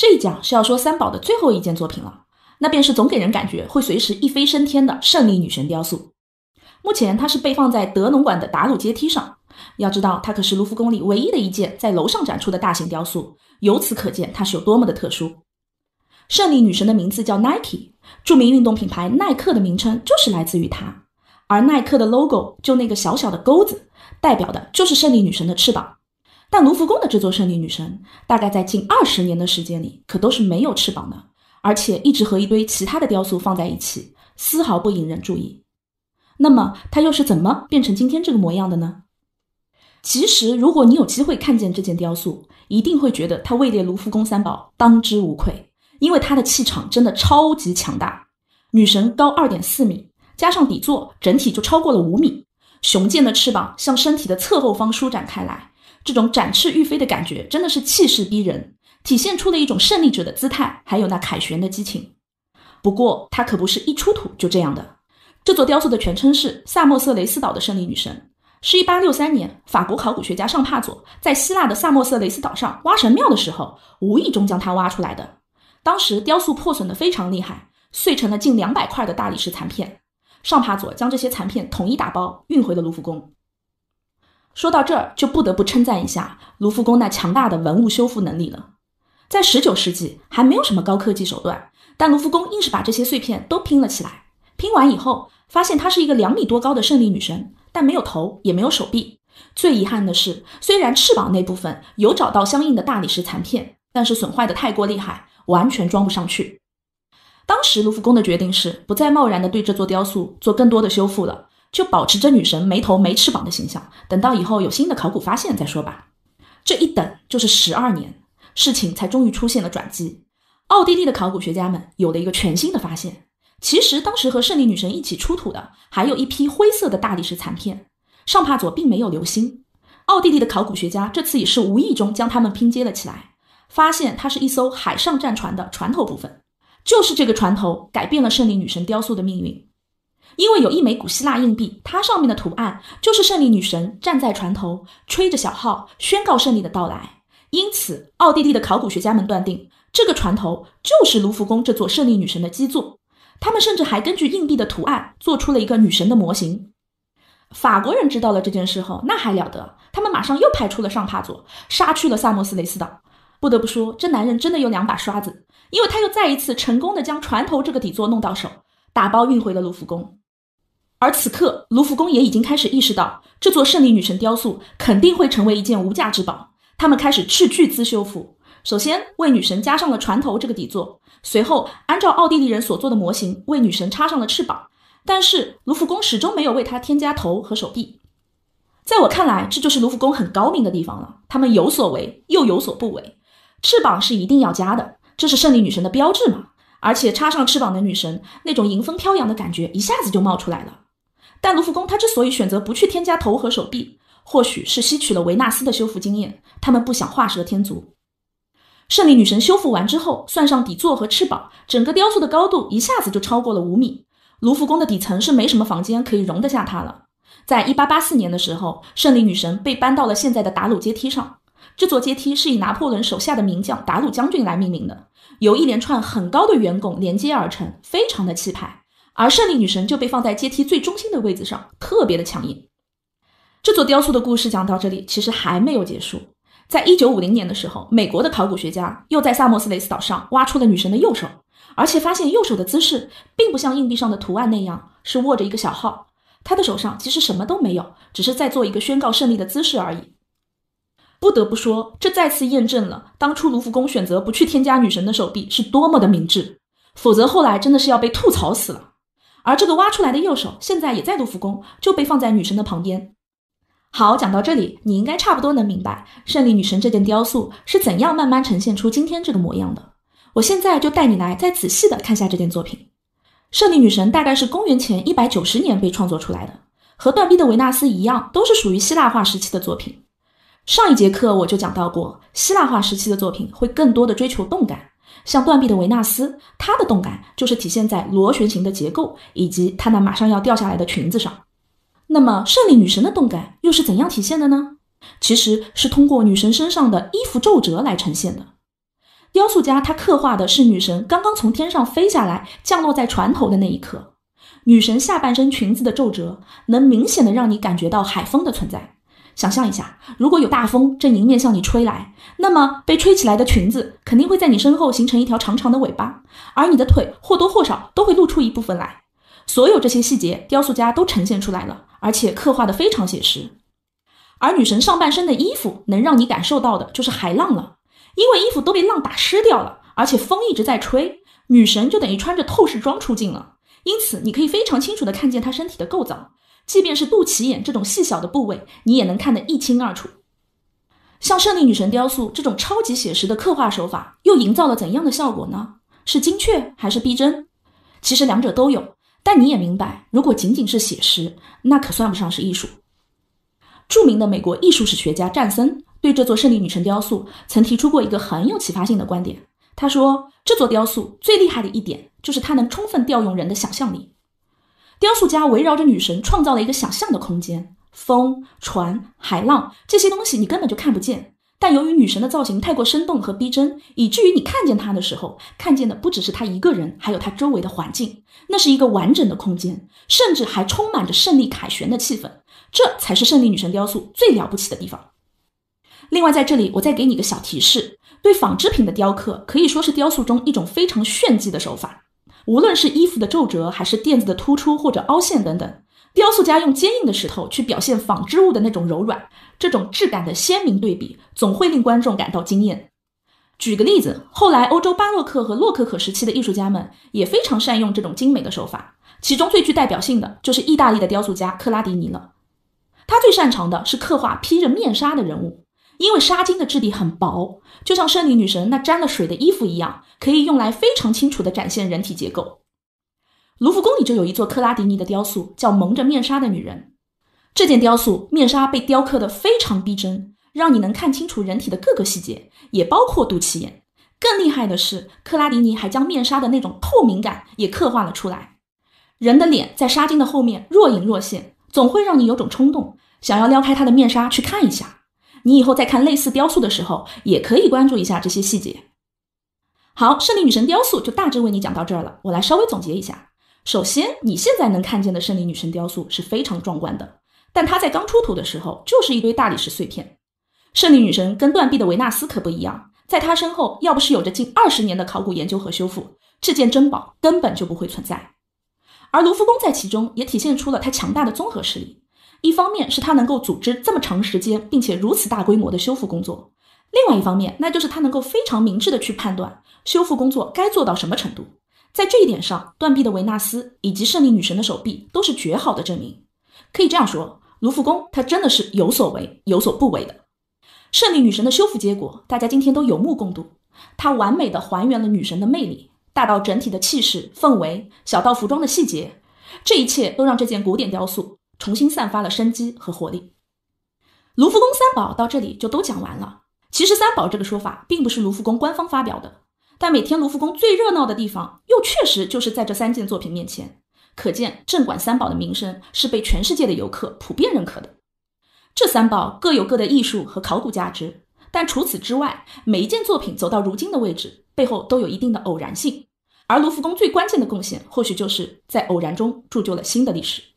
这一讲是要说三宝的最后一件作品了，那便是总给人感觉会随时一飞升天的胜利女神雕塑。目前它是被放在德农馆的达鲁阶梯上。要知道，它可是卢浮宫里唯一的一件在楼上展出的大型雕塑，由此可见它是有多么的特殊。胜利女神的名字叫 Nike，著名运动品牌耐克的名称就是来自于它。而耐克的 logo 就那个小小的钩子，代表的就是胜利女神的翅膀。但卢浮宫的这座胜利女神，大概在近二十年的时间里，可都是没有翅膀的，而且一直和一堆其他的雕塑放在一起，丝毫不引人注意。那么，它又是怎么变成今天这个模样的呢？其实，如果你有机会看见这件雕塑，一定会觉得它位列卢浮宫三宝当之无愧，因为它的气场真的超级强大。女神高二点四米，加上底座，整体就超过了五米。雄健的翅膀向身体的侧后方舒展开来。这种展翅欲飞的感觉，真的是气势逼人，体现出了一种胜利者的姿态，还有那凯旋的激情。不过，它可不是一出土就这样的。这座雕塑的全称是萨莫瑟雷斯岛的胜利女神，是一八六三年法国考古学家尚帕佐在希腊的萨莫瑟雷斯岛上挖神庙的时候，无意中将它挖出来的。当时雕塑破损的非常厉害，碎成了近两百块的大理石残片。尚帕佐将这些残片统一打包，运回了卢浮宫。说到这儿，就不得不称赞一下卢浮宫那强大的文物修复能力了。在十九世纪，还没有什么高科技手段，但卢浮宫硬是把这些碎片都拼了起来。拼完以后，发现它是一个两米多高的胜利女神，但没有头，也没有手臂。最遗憾的是，虽然翅膀那部分有找到相应的大理石残片，但是损坏的太过厉害，完全装不上去。当时卢浮宫的决定是，不再贸然的对这座雕塑做更多的修复了。就保持着女神没头没翅膀的形象，等到以后有新的考古发现再说吧。这一等就是十二年，事情才终于出现了转机。奥地利的考古学家们有了一个全新的发现。其实当时和胜利女神一起出土的，还有一批灰色的大理石残片。尚帕佐并没有留心，奥地利的考古学家这次也是无意中将它们拼接了起来，发现它是一艘海上战船的船头部分。就是这个船头改变了胜利女神雕塑的命运。因为有一枚古希腊硬币，它上面的图案就是胜利女神站在船头吹着小号宣告胜利的到来，因此奥地利的考古学家们断定这个船头就是卢浮宫这座胜利女神的基座。他们甚至还根据硬币的图案做出了一个女神的模型。法国人知道了这件事后，那还了得？他们马上又派出了上帕佐杀去了萨默斯雷斯岛。不得不说，这男人真的有两把刷子，因为他又再一次成功的将船头这个底座弄到手。打包运回了卢浮宫，而此刻卢浮宫也已经开始意识到，这座胜利女神雕塑肯定会成为一件无价之宝。他们开始斥巨资修复，首先为女神加上了船头这个底座，随后按照奥地利人所做的模型为女神插上了翅膀。但是卢浮宫始终没有为她添加头和手臂。在我看来，这就是卢浮宫很高明的地方了：他们有所为，又有所不为。翅膀是一定要加的，这是胜利女神的标志嘛。而且插上翅膀的女神，那种迎风飘扬的感觉一下子就冒出来了。但卢浮宫它之所以选择不去添加头和手臂，或许是吸取了维纳斯的修复经验，他们不想画蛇添足。胜利女神修复完之后，算上底座和翅膀，整个雕塑的高度一下子就超过了五米。卢浮宫的底层是没什么房间可以容得下它了。在一八八四年的时候，胜利女神被搬到了现在的达鲁阶梯上。这座阶梯是以拿破仑手下的名将达鲁将军来命名的，由一连串很高的圆拱连接而成，非常的气派。而胜利女神就被放在阶梯最中心的位置上，特别的抢眼。这座雕塑的故事讲到这里，其实还没有结束。在一九五零年的时候，美国的考古学家又在萨默斯雷斯岛上挖出了女神的右手，而且发现右手的姿势并不像硬币上的图案那样是握着一个小号，她的手上其实什么都没有，只是在做一个宣告胜利的姿势而已。不得不说，这再次验证了当初卢浮宫选择不去添加女神的手臂是多么的明智，否则后来真的是要被吐槽死了。而这个挖出来的右手，现在也在卢浮宫，就被放在女神的旁边。好，讲到这里，你应该差不多能明白胜利女神这件雕塑是怎样慢慢呈现出今天这个模样的。我现在就带你来再仔细的看下这件作品。胜利女神大概是公元前一百九十年被创作出来的，和断臂的维纳斯一样，都是属于希腊化时期的作品。上一节课我就讲到过，希腊化时期的作品会更多的追求动感，像断臂的维纳斯，它的动感就是体现在螺旋形的结构以及它那马上要掉下来的裙子上。那么胜利女神的动感又是怎样体现的呢？其实是通过女神身上的衣服皱褶来呈现的。雕塑家他刻画的是女神刚刚从天上飞下来，降落在船头的那一刻，女神下半身裙子的皱褶能明显的让你感觉到海风的存在。想象一下，如果有大风正迎面向你吹来，那么被吹起来的裙子肯定会在你身后形成一条长长的尾巴，而你的腿或多或少都会露出一部分来。所有这些细节，雕塑家都呈现出来了，而且刻画的非常写实。而女神上半身的衣服能让你感受到的就是海浪了，因为衣服都被浪打湿掉了，而且风一直在吹，女神就等于穿着透视装出镜了，因此你可以非常清楚地看见她身体的构造。即便是肚脐眼这种细小的部位，你也能看得一清二楚。像胜利女神雕塑这种超级写实的刻画手法，又营造了怎样的效果呢？是精确还是逼真？其实两者都有。但你也明白，如果仅仅是写实，那可算不上是艺术。著名的美国艺术史学家战森对这座胜利女神雕塑曾提出过一个很有启发性的观点。他说，这座雕塑最厉害的一点就是它能充分调用人的想象力。雕塑家围绕着女神创造了一个想象的空间，风、船、海浪这些东西你根本就看不见，但由于女神的造型太过生动和逼真，以至于你看见她的时候，看见的不只是她一个人，还有她周围的环境，那是一个完整的空间，甚至还充满着胜利凯旋的气氛，这才是胜利女神雕塑最了不起的地方。另外，在这里我再给你个小提示，对纺织品的雕刻可以说是雕塑中一种非常炫技的手法。无论是衣服的皱褶，还是垫子的突出或者凹陷等等，雕塑家用坚硬的石头去表现纺织物的那种柔软，这种质感的鲜明对比，总会令观众感到惊艳。举个例子，后来欧洲巴洛克和洛可可时期的艺术家们也非常善用这种精美的手法，其中最具代表性的就是意大利的雕塑家克拉迪尼了。他最擅长的是刻画披着面纱的人物。因为纱巾的质地很薄，就像圣女女神那沾了水的衣服一样，可以用来非常清楚地展现人体结构。卢浮宫里就有一座克拉迪尼的雕塑，叫《蒙着面纱的女人》。这件雕塑，面纱被雕刻得非常逼真，让你能看清楚人体的各个细节，也包括肚脐眼。更厉害的是，克拉迪尼还将面纱的那种透明感也刻画了出来。人的脸在纱巾的后面若隐若现，总会让你有种冲动，想要撩开她的面纱去看一下。你以后再看类似雕塑的时候，也可以关注一下这些细节。好，胜利女神雕塑就大致为你讲到这儿了。我来稍微总结一下：首先，你现在能看见的胜利女神雕塑是非常壮观的，但它在刚出土的时候就是一堆大理石碎片。胜利女神跟断臂的维纳斯可不一样，在她身后，要不是有着近二十年的考古研究和修复，这件珍宝根本就不会存在。而卢浮宫在其中也体现出了它强大的综合实力。一方面是他能够组织这么长时间并且如此大规模的修复工作，另外一方面那就是他能够非常明智的去判断修复工作该做到什么程度。在这一点上，断臂的维纳斯以及胜利女神的手臂都是绝好的证明。可以这样说，卢浮宫它真的是有所为有所不为的。胜利女神的修复结果，大家今天都有目共睹，它完美的还原了女神的魅力，大到整体的气势氛围，小到服装的细节，这一切都让这件古典雕塑。重新散发了生机和活力。卢浮宫三宝到这里就都讲完了。其实“三宝”这个说法并不是卢浮宫官方发表的，但每天卢浮宫最热闹的地方，又确实就是在这三件作品面前。可见镇馆三宝的名声是被全世界的游客普遍认可的。这三宝各有各的艺术和考古价值，但除此之外，每一件作品走到如今的位置，背后都有一定的偶然性。而卢浮宫最关键的贡献，或许就是在偶然中铸就了新的历史。